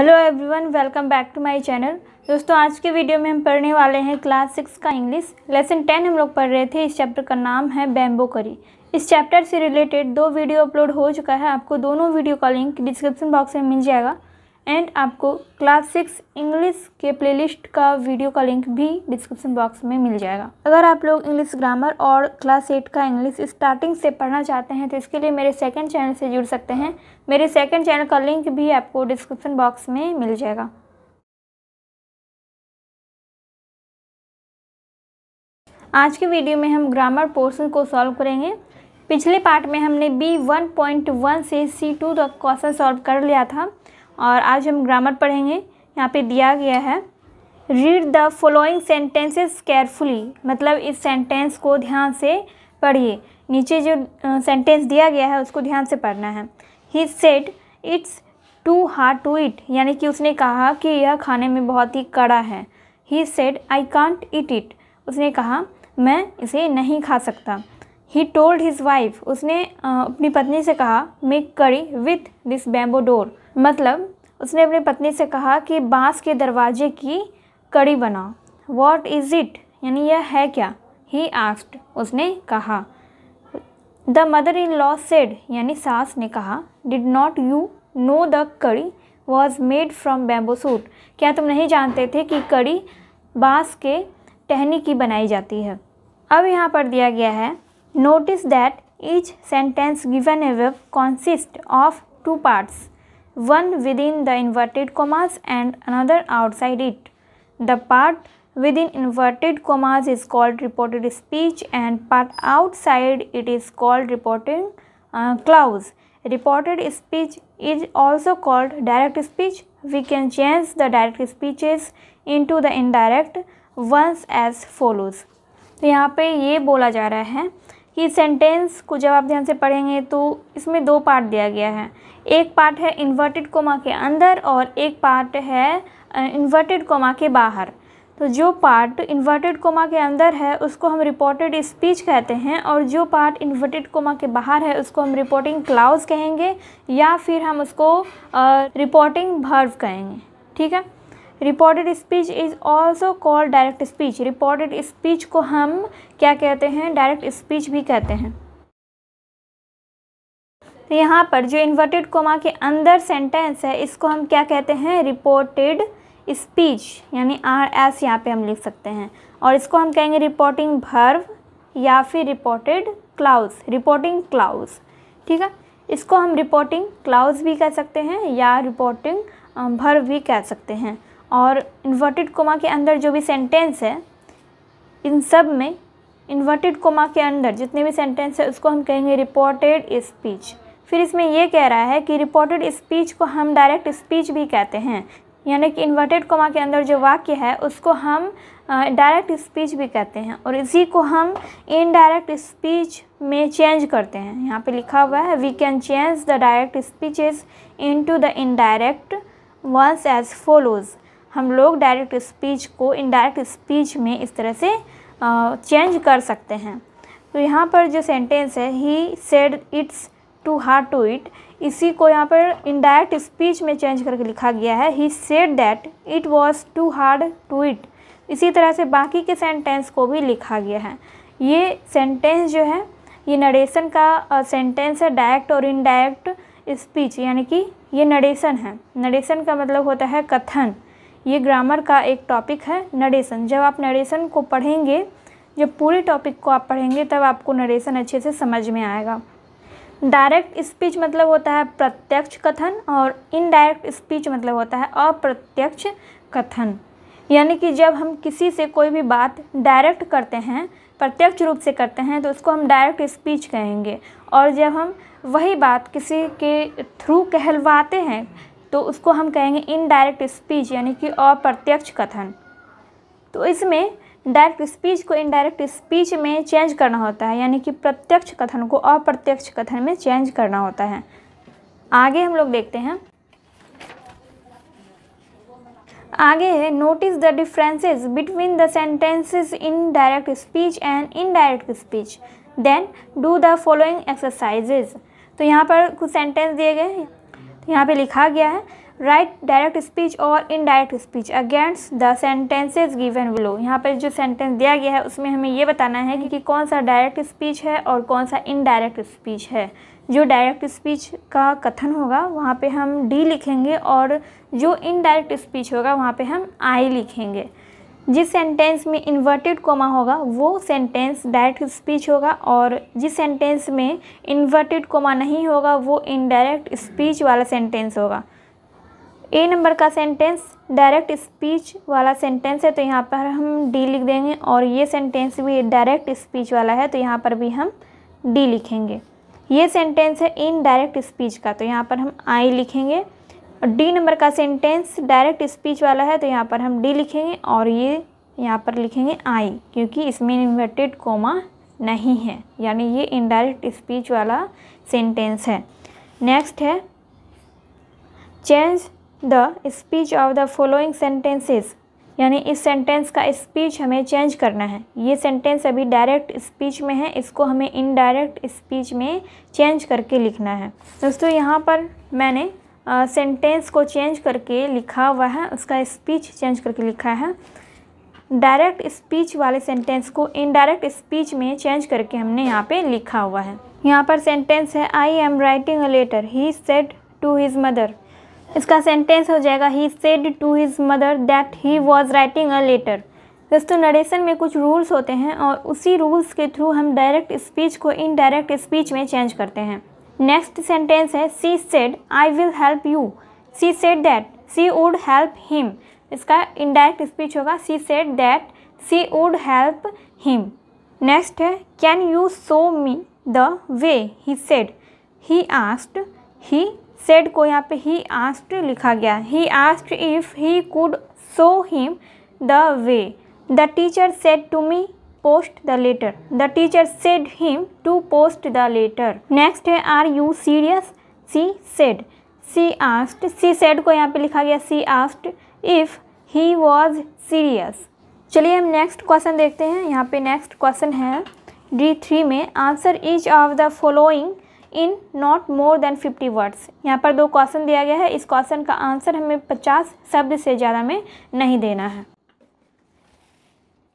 Hello everyone welcome back to my channel दोस्तों आज के वीडियो में हम पढ़ने वाले हैं क्लास सिक्स का इंग्लिश लेसन टेन हम लोग पढ़ रहे थे इस चैप्टर का नाम है बैम्बो करी इस चैप्टर से रिलेटेड दो वीडियो अपलोड हो चुका है आपको दोनों वीडियो का लिंक डिस्क्रिप्शन बॉक्स में मिल जाएगा एंड आपको क्लास सिक्स इंग्लिश के प्लेलिस्ट का वीडियो का लिंक भी डिस्क्रिप्शन बॉक्स में मिल जाएगा अगर आप लोग इंग्लिश ग्रामर और क्लास एट का इंग्लिश स्टार्टिंग से पढ़ना चाहते हैं तो इसके लिए मेरे सेकंड चैनल से जुड़ सकते हैं मेरे सेकंड चैनल का लिंक भी आपको डिस्क्रिप्शन बॉक्स में मिल जाएगा आज के वीडियो में हम ग्रामर पोर्सन को सॉल्व करेंगे पिछले पार्ट में हमने बी वन पॉइंट वन से सी टू तक क्वेश्चन सॉल्व कर लिया था और आज हम ग्रामर पढ़ेंगे यहाँ पे दिया गया है read the following sentences carefully मतलब इस सेंटेंस को ध्यान से पढ़िए नीचे जो सेंटेंस दिया गया है उसको ध्यान से पढ़ना है he said it's too hard to eat यानी कि उसने कहा कि यह खाने में बहुत ही कड़ा है he said I can't eat it उसने कहा मैं इसे नहीं खा सकता ही टोल्ड हिज वाइफ उसने अपनी पत्नी से कहा मेक करी विथ दिस बैम्बो डोर मतलब उसने अपनी पत्नी से कहा कि बाँस के दरवाजे की कड़ी बनाओ वॉट इज़ इट यानी यह है क्या ही आस्ट उसने कहा the mother in law said यानी सास ने कहा did not you know the curry was made from bamboo shoot क्या तुम नहीं जानते थे कि कड़ी बाँस के टहनी की बनाई जाती है अब यहाँ पर दिया गया है notice that each sentence given above consist of two parts one within the inverted commas and another outside it. The part within inverted commas is called reported speech and part outside it is called reporting uh, clause. Reported speech is also called direct speech. We can change the direct speeches into the indirect ones as follows. तो यहाँ पे ये बोला जा रहा है कि sentence को जब आप ध्यान से पढ़ेंगे तो इसमें दो पार्ट दिया गया है एक पार्ट है इन्वर्टेड कोमा के अंदर और एक पार्ट है इन्वर्टेड कोमा के बाहर तो जो पार्ट इन्वर्टेड कोमा के अंदर है उसको हम रिपोर्टेड स्पीच कहते हैं और जो पार्ट इन्वर्टेड कोमा के बाहर है उसको हम रिपोर्टिंग क्लाउज कहेंगे या फिर हम उसको रिपोर्टिंग भर्व कहेंगे ठीक है reported speech is also called direct speech reported speech को हम क्या कहते हैं डायरेक्ट स्पीच भी कहते हैं तो यहाँ पर जो इन्वर्टेड कोमा के अंदर सेंटेंस है इसको हम क्या कहते हैं रिपोर्टेड स्पीच यानी आर एस यहाँ पे हम लिख सकते हैं और इसको हम कहेंगे रिपोर्टिंग भर्व या फिर रिपोर्टेड क्लाउज रिपोर्टिंग क्लाउज ठीक है इसको हम रिपोर्टिंग क्लाउज भी कह सकते हैं या रिपोर्टिंग भर्व भी कह सकते हैं और इन्वर्टेड कोमा के अंदर जो भी सेंटेंस है इन सब में इन्वर्टेड कोमा के अंदर जितने भी सेंटेंस है उसको हम कहेंगे रिपोर्टेड स्पीच फिर इसमें यह कह रहा है कि रिपोर्टेड स्पीच को हम डायरेक्ट स्पीच भी कहते हैं यानी कि इन्वर्टेड कोमा के अंदर जो वाक्य है उसको हम डायरेक्ट स्पीच भी कहते हैं और इसी को हम इनडायरेक्ट स्पीच में चेंज करते हैं यहाँ पे लिखा हुआ है we can change the direct speeches into the indirect ones as follows हम लोग डायरेक्ट स्पीच को इनडायरेक्ट स्पीच में इस तरह से चेंज कर सकते हैं तो यहाँ पर जो सेंटेंस है he said it's too hard to eat इसी को यहाँ पर इनडायरेक्ट स्पीच में चेंज करके लिखा गया है he said that it was too hard to eat इसी तरह से बाकी के सेंटेंस को भी लिखा गया है ये सेंटेंस जो है ये नरेशन का सेंटेंस है डायरेक्ट और इनडायरेक्ट स्पीच यानी कि ये नरेशन है नरेशन का मतलब होता है कथन ये ग्रामर का एक टॉपिक है नरेशन जब आप नरेशन को पढ़ेंगे जब पूरे टॉपिक को आप पढ़ेंगे तब आपको नरेशन अच्छे से समझ में आएगा डायरेक्ट स्पीच मतलब होता है प्रत्यक्ष कथन और इनडायरेक्ट स्पीच मतलब होता है अप्रत्यक्ष कथन यानी कि जब हम किसी से कोई भी बात डायरेक्ट करते हैं प्रत्यक्ष रूप से करते हैं तो उसको हम डायरेक्ट स्पीच कहेंगे और जब हम वही बात किसी के थ्रू कहलवाते हैं तो उसको हम कहेंगे इनडायरेक्ट स्पीच यानी कि अप्रत्यक्ष कथन तो इसमें डायरेक्ट स्पीच को इनडायरेक्ट स्पीच में चेंज करना होता है यानी कि प्रत्यक्ष कथन को अप्रत्यक्ष कथन में चेंज करना होता है आगे हम लोग देखते हैं आगे है notice the differences between the sentences in direct speech and indirect speech then do the following exercises तो यहाँ पर कुछ सेंटेंस दिए गए हैं तो यहाँ पे लिखा गया है राइट डायरेक्ट स्पीच और indirect speech against the sentences given below यहाँ पर जो सेंटेंस दिया गया है उसमें हमें ये बताना है कि, कि कौन सा डायरेक्ट स्पीच है और कौन सा इनडायरेक्ट स्पीच है जो डायरेक्ट स्पीच का कथन होगा वहाँ पे हम डी लिखेंगे और जो इनडायरेक्ट स्पीच होगा वहाँ पे हम आई लिखेंगे जिस सेंटेंस में इन्वर्टेड कोमा होगा वो सेंटेंस डायरेक्ट स्पीच होगा और जिस सेंटेंस में इन्वर्टेड कोमा नहीं होगा वो इनडायरेक्ट स्पीच वाला सेंटेंस होगा ए नंबर का सेंटेंस डायरेक्ट स्पीच वाला सेंटेंस है तो यहाँ पर हम डी लिख देंगे और ये सेंटेंस भी डायरेक्ट स्पीच वाला है तो यहाँ पर भी हम डी लिखेंगे ये सेंटेंस है इन डायरेक्ट स्पीच का तो यहाँ पर हम आई लिखेंगे डी नंबर का सेंटेंस डायरेक्ट स्पीच वाला है तो यहाँ पर हम डी लिखेंगे और ये यहाँ पर लिखेंगे आई क्योंकि इसमें इन्वर्टेड कोमा नहीं है यानी ये इनडायरेक्ट स्पीच वाला सेंटेंस है नेक्स्ट है change the speech of the following sentences यानी इस सेंटेंस का स्पीच हमें चेंज करना है ये सेंटेंस अभी डायरेक्ट स्पीच में है इसको हमें इनडायरेक्ट स्पीच में चेंज करके लिखना है दोस्तों यहाँ पर मैंने सेंटेंस को चेंज करके लिखा हुआ है उसका स्पीच चेंज करके लिखा है डायरेक्ट स्पीच वाले सेंटेंस को इनडायरेक्ट स्पीच में चेंज करके हमने यहाँ पे लिखा हुआ है यहाँ पर सेंटेंस है I am writing a letter he said to his mother इसका सेंटेंस हो जाएगा he said to his mother that he was writing a letter दोस्तों नरेशन में कुछ रूल्स होते हैं और उसी रूल्स के थ्रू हम डायरेक्ट स्पीच को इनडायरेक्ट स्पीच में चेंज करते हैं नेक्स्ट सेंटेंस है she said I will help you she said that she would help him इसका इनडायरेक्ट स्पीच होगा she said that she would help him next है can you show me the way he said he asked he said को यहाँ पे he asked लिखा गया he asked if he could show him the way the teacher said to me post the letter the teacher said him to post the letter next है are you serious she said she asked she said को यहाँ पे लिखा गया she asked if he was serious चलिए हम next question देखते हैं यहाँ पे नेक्स्ट क्वेश्चन है डी थ्री में answer each of the following in not more than fifty words यहाँ पर दो क्वेश्चन दिया गया है इस क्वेश्चन का आंसर हमें पचास शब्द से ज़्यादा में नहीं देना है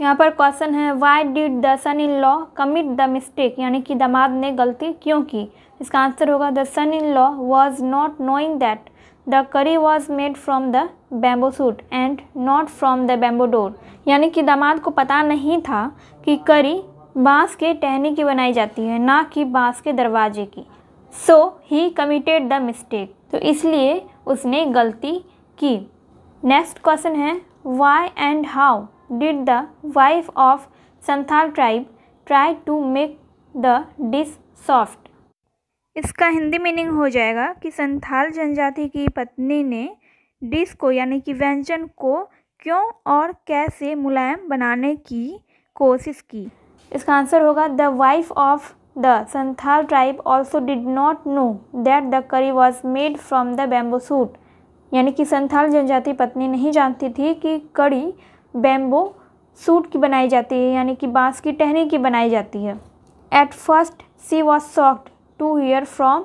यहाँ पर क्वेश्चन है why did the son in law commit the mistake यानी कि दामाद ने गलती क्यों की इसका आंसर होगा the son in law was not knowing that the curry was made from the bamboo shoot and not from the bamboo door यानी कि दामाद को पता नहीं था कि करी बाँस के टहनी की बनाई जाती है ना कि बाँस के दरवाजे की so he committed the mistake तो इसलिए उसने गलती की नेक्स्ट क्वेश्चन है why and how did the wife of Santhal tribe try to make the dish soft इसका हिंदी मीनिंग हो जाएगा कि संथाल जनजाति की पत्नी ने डिश को यानी कि व्यंजन को क्यों और कैसे मुलायम बनाने की कोशिश की इसका आंसर होगा the wife of the Santhal tribe also did not know that the curry was made from the bamboo shoot यानी कि संथाल जनजाति पत्नी नहीं जानती थी कि कड़ी बैम्बो सूट की बनाई जाती है यानी कि बांस की टहनी की बनाई जाती है at first she was soft to hear from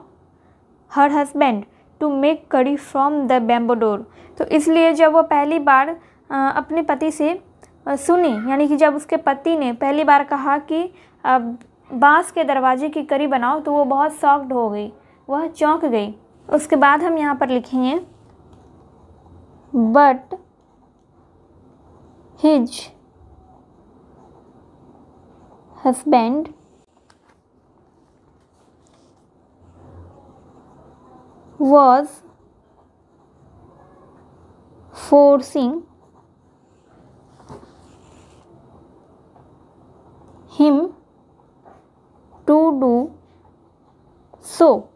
her husband to make kadhi from the bamboo door तो इसलिए जब वो पहली बार अपने पति से सुनी यानी कि जब उसके पति ने पहली बार कहा कि बांस के दरवाजे की कड़ी बनाओ तो वो बहुत सॉफ्ट हो गई वह चौंक गई उसके बाद हम यहाँ पर लिखेंगे but his husband was forcing him to do so.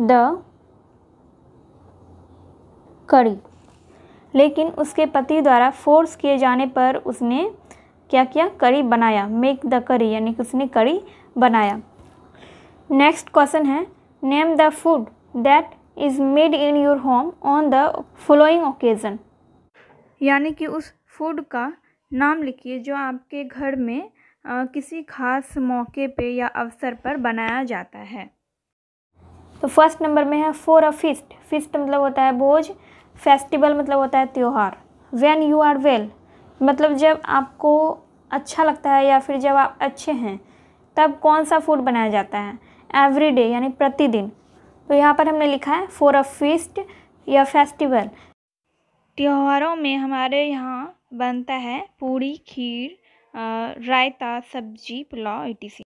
The kadhi लेकिन उसके पति द्वारा फोर्स किए जाने पर उसने क्या किया कड़ी बनाया मेक द करी यानी कि उसने कड़ी बनाया नेक्स्ट क्वेश्चन है name the food that is made in your home on the following occasion यानी कि उस फूड का नाम लिखिए जो आपके घर में आ, किसी खास मौके पे या अवसर पर बनाया जाता है तो फर्स्ट नंबर में है फोर अ फिस्ट फिस्ट मतलब होता है भोज फेस्टिवल मतलब होता है त्यौहार वैन यू आर वेल मतलब जब आपको अच्छा लगता है या फिर जब आप अच्छे हैं तब कौन सा फूड बनाया जाता है एवरी डे यानी प्रतिदिन तो यहाँ पर हमने लिखा है फ़ोर अ फीस्ट या फेस्टिवल त्योहारों में हमारे यहाँ बनता है पूड़ी खीर रायता सब्जी पुलाव इटीसी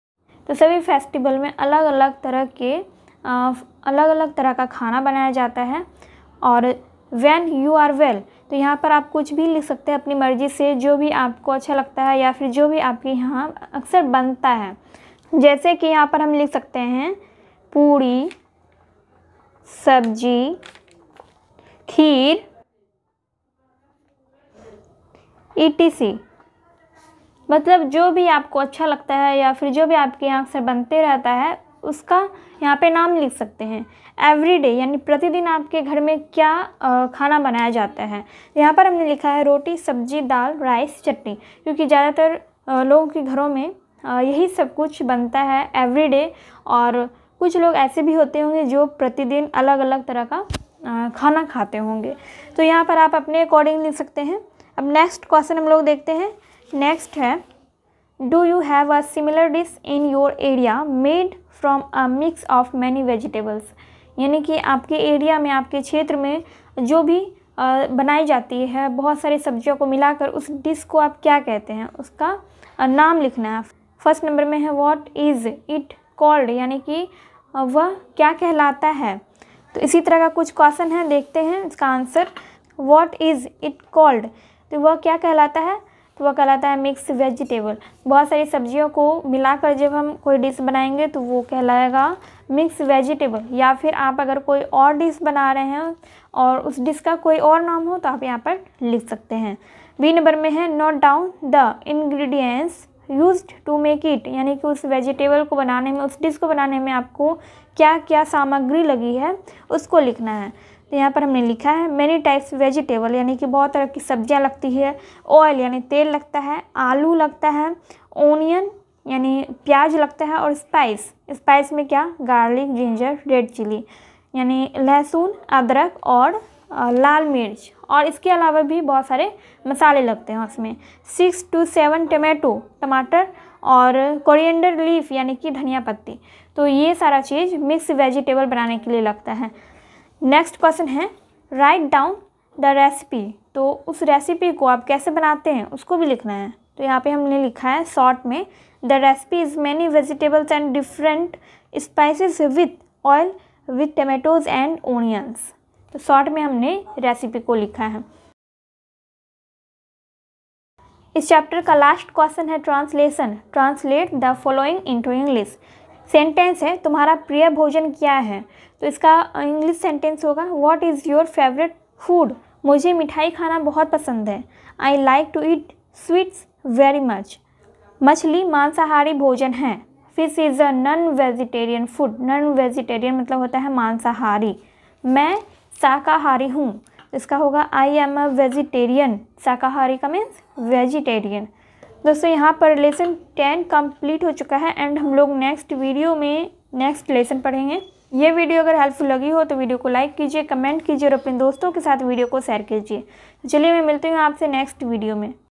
तो सभी फेस्टिवल में अलग अलग तरह के अलग अलग तरह का खाना बनाया जाता है और वैन यू आर वेल तो यहाँ पर आप कुछ भी लिख सकते हैं अपनी मर्ज़ी से जो भी आपको अच्छा लगता है या फिर जो भी आपके यहाँ अक्सर बनता है जैसे कि यहाँ पर हम लिख सकते हैं पूड़ी सब्जी खीर सी मतलब जो भी आपको अच्छा लगता है या फिर जो भी आपके यहाँ अक्सर बनते रहता है उसका यहाँ पे नाम लिख सकते हैं एवरी डे यानी प्रतिदिन आपके घर में क्या खाना बनाया जाता है यहाँ पर हमने लिखा है रोटी सब्जी दाल राइस चटनी क्योंकि ज़्यादातर लोगों के घरों में यही सब कुछ बनता है एवरी डे और कुछ लोग ऐसे भी होते होंगे जो प्रतिदिन अलग अलग तरह का खाना खाते होंगे तो यहाँ पर आप अपने अकॉर्डिंग लिख सकते हैं अब नेक्स्ट क्वेश्चन हम लोग देखते हैं नेक्स्ट है do you have a similar dish in your area made from a mix of many vegetables यानी कि आपके एरिया में आपके क्षेत्र में जो भी बनाई जाती है बहुत सारी सब्जियों को मिलाकर उस डिश को आप क्या कहते हैं उसका नाम लिखना है फर्स्ट नंबर में है व्हाट इज़ इट कॉल्ड यानी कि वह क्या कहलाता है तो इसी तरह का कुछ क्वेश्चन है देखते हैं इसका answer what is it called तो वह क्या कहलाता है तो वह कहलाता है मिक्स वेजिटेबल बहुत सारी सब्जियों को मिलाकर जब हम कोई डिश बनाएंगे तो वो कहलाएगा मिक्स वेजिटेबल या फिर आप अगर कोई और डिश बना रहे हैं और उस डिश का कोई और नाम हो तो आप यहाँ पर लिख सकते हैं बी नंबर में है note down the ingredients used to make it यानी कि उस वेजिटेबल को बनाने में उस डिश को बनाने में आपको क्या क्या सामग्री लगी है उसको लिखना है तो यहाँ पर हमने लिखा है मैनी टाइप्स वेजिटेबल यानी कि बहुत तरह की सब्जियाँ लगती है ऑयल यानी तेल लगता है आलू लगता है ओनियन यानी प्याज लगता है और स्पाइस स्पाइस में क्या गार्लिक जिंजर रेड चिली यानी लहसुन अदरक और लाल मिर्च और इसके अलावा भी बहुत सारे मसाले लगते हैं उसमें सिक्स टू सेवन टमाटो टमाटर और कोरिएंडर लीफ यानी कि धनिया पत्ती तो ये सारा चीज़ मिक्स वेजिटेबल बनाने के लिए लगता है नेक्स्ट क्वेश्चन है राइट डाउन द रेसिपी तो उस रेसिपी को आप कैसे बनाते हैं उसको भी लिखना है तो यहाँ पे हमने लिखा है शॉर्ट में the recipe is many vegetables and different spices with oil with tomatoes and onions तो शॉर्ट में हमने रेसिपी को लिखा है इस चैप्टर का लास्ट क्वेश्चन है translation translate the following into English sentence है तुम्हारा प्रिय भोजन क्या है तो इसका इंग्लिश सेंटेंस होगा what is your favourite food मुझे मिठाई खाना बहुत पसंद है I like to eat sweets very much मछली मांसाहारी भोजन है fish is a non vegetarian food non vegetarian मतलब होता है मांसाहारी मैं शाकाहारी हूँ इसका होगा आई एम अ वेजिटेरियन शाकाहारी का मीन्स वेजिटेरियन दोस्तों यहाँ पर लेसन टेन कंप्लीट हो चुका है एंड हम लोग नेक्स्ट वीडियो में नेक्स्ट लेसन पढ़ेंगे ये वीडियो अगर हेल्पफुल लगी हो तो वीडियो को लाइक कीजिए कमेंट कीजिए और अपने दोस्तों के साथ वीडियो को शेयर कीजिए चलिए मैं मिलती हूँ आपसे नेक्स्ट वीडियो में